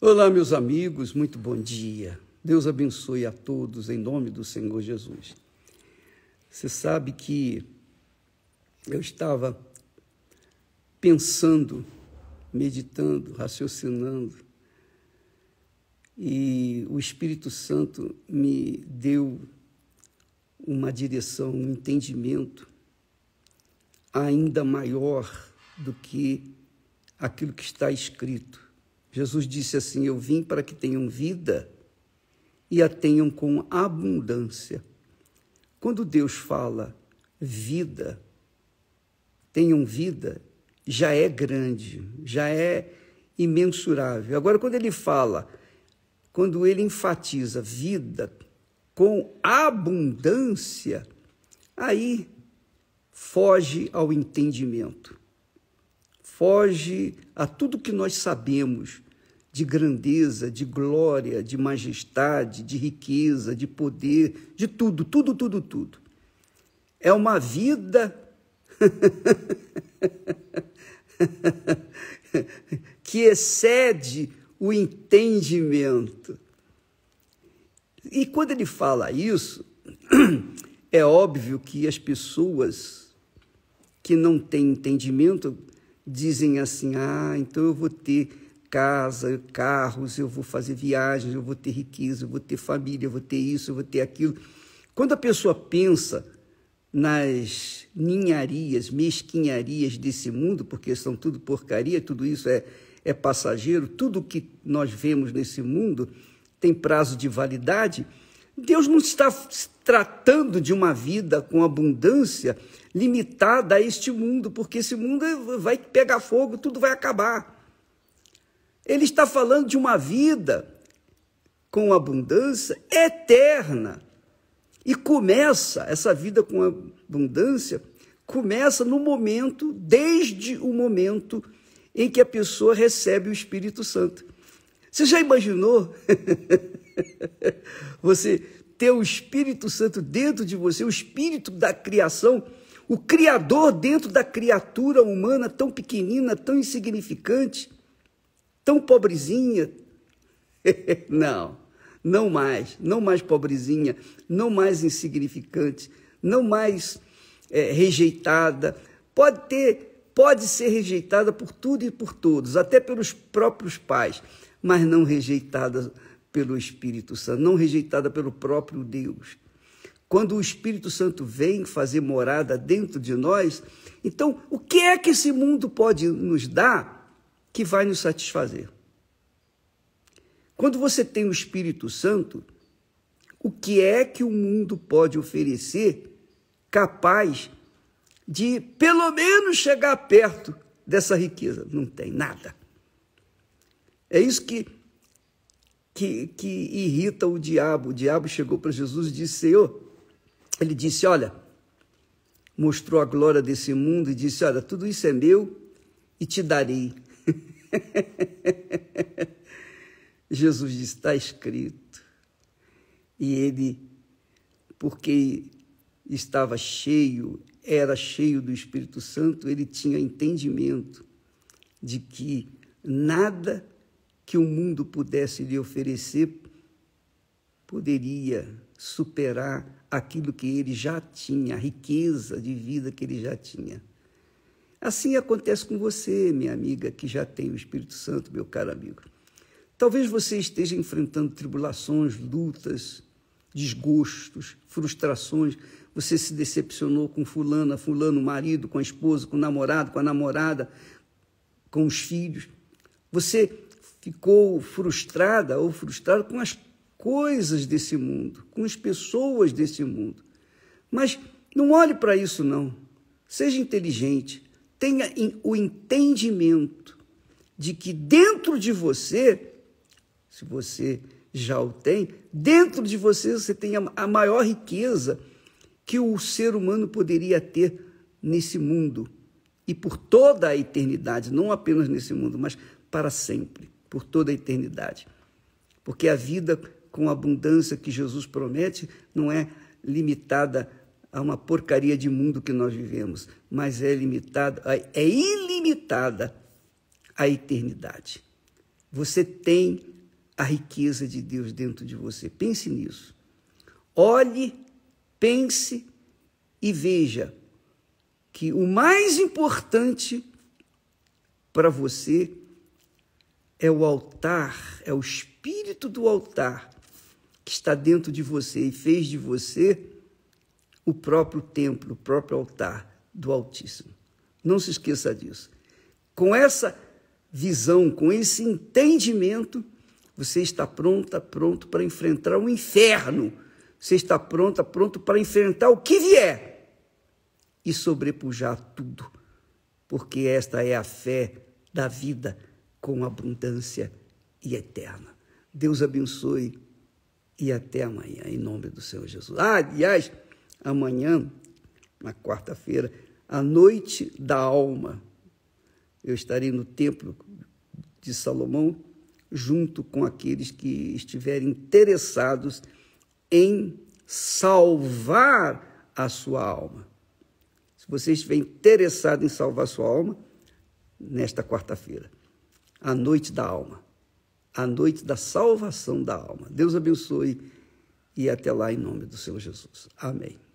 Olá, meus amigos, muito bom dia. Deus abençoe a todos em nome do Senhor Jesus. Você sabe que eu estava pensando, meditando, raciocinando, e o Espírito Santo me deu uma direção, um entendimento ainda maior do que aquilo que está escrito Jesus disse assim: Eu vim para que tenham vida e a tenham com abundância. Quando Deus fala vida, tenham vida, já é grande, já é imensurável. Agora, quando ele fala, quando ele enfatiza vida com abundância, aí foge ao entendimento foge a tudo que nós sabemos de grandeza, de glória, de majestade, de riqueza, de poder, de tudo, tudo, tudo, tudo. É uma vida que excede o entendimento. E quando ele fala isso, é óbvio que as pessoas que não têm entendimento dizem assim: ah, então eu vou ter casa, carros, eu vou fazer viagens, eu vou ter riqueza, eu vou ter família, eu vou ter isso, eu vou ter aquilo. Quando a pessoa pensa nas ninharias, mesquinharias desse mundo, porque são tudo porcaria, tudo isso é, é passageiro, tudo que nós vemos nesse mundo tem prazo de validade, Deus não está tratando de uma vida com abundância limitada a este mundo, porque esse mundo é, vai pegar fogo, tudo vai acabar. Ele está falando de uma vida com abundância eterna. E começa essa vida com abundância começa no momento, desde o momento em que a pessoa recebe o Espírito Santo. Você já imaginou? você ter o Espírito Santo dentro de você, o Espírito da criação, o Criador dentro da criatura humana tão pequenina, tão insignificante, tão pobrezinha. não, não mais, não mais pobrezinha, não mais insignificante, não mais é, rejeitada. Pode ter, pode ser rejeitada por tudo e por todos, até pelos próprios pais, mas não rejeitada pelo Espírito Santo, não rejeitada pelo próprio Deus. Quando o Espírito Santo vem fazer morada dentro de nós, então o que é que esse mundo pode nos dar que vai nos satisfazer? Quando você tem o Espírito Santo, o que é que o mundo pode oferecer capaz de pelo menos chegar perto dessa riqueza? Não tem nada. É isso que que, que irrita o diabo. O diabo chegou para Jesus e disse: Senhor, ele disse: Olha, mostrou a glória desse mundo e disse: Olha, tudo isso é meu e te darei. Jesus disse: Está escrito. E ele, porque estava cheio, era cheio do Espírito Santo, ele tinha entendimento de que nada que o mundo pudesse lhe oferecer poderia superar aquilo que ele já tinha, a riqueza de vida que ele já tinha. Assim acontece com você, minha amiga, que já tem o Espírito Santo, meu caro amigo. Talvez você esteja enfrentando tribulações, lutas, desgostos, frustrações. Você se decepcionou com fulana, fulano, marido, com a esposa, com o namorado, com a namorada, com os filhos. Você ficou frustrada ou frustrado com as coisas desse mundo, com as pessoas desse mundo. Mas não olhe para isso, não. Seja inteligente. Tenha o entendimento de que dentro de você, se você já o tem, dentro de você você tem a maior riqueza que o ser humano poderia ter nesse mundo e por toda a eternidade, não apenas nesse mundo, mas para sempre por toda a eternidade. Porque a vida com a abundância que Jesus promete não é limitada a uma porcaria de mundo que nós vivemos, mas é limitada, é, é ilimitada à eternidade. Você tem a riqueza de Deus dentro de você. Pense nisso. Olhe, pense e veja que o mais importante para você é o altar, é o espírito do altar que está dentro de você e fez de você o próprio templo, o próprio altar do Altíssimo. Não se esqueça disso. Com essa visão, com esse entendimento, você está pronta, pronto para enfrentar o inferno. Você está pronta, pronto para enfrentar o que vier e sobrepujar tudo, porque esta é a fé da vida com abundância e eterna. Deus abençoe e até amanhã, em nome do Senhor Jesus. Ah, aliás, amanhã, na quarta-feira, a noite da alma, eu estarei no templo de Salomão, junto com aqueles que estiverem interessados em salvar a sua alma. Se você estiver interessado em salvar a sua alma, nesta quarta-feira a noite da alma, a noite da salvação da alma. Deus abençoe e até lá em nome do Senhor Jesus. Amém.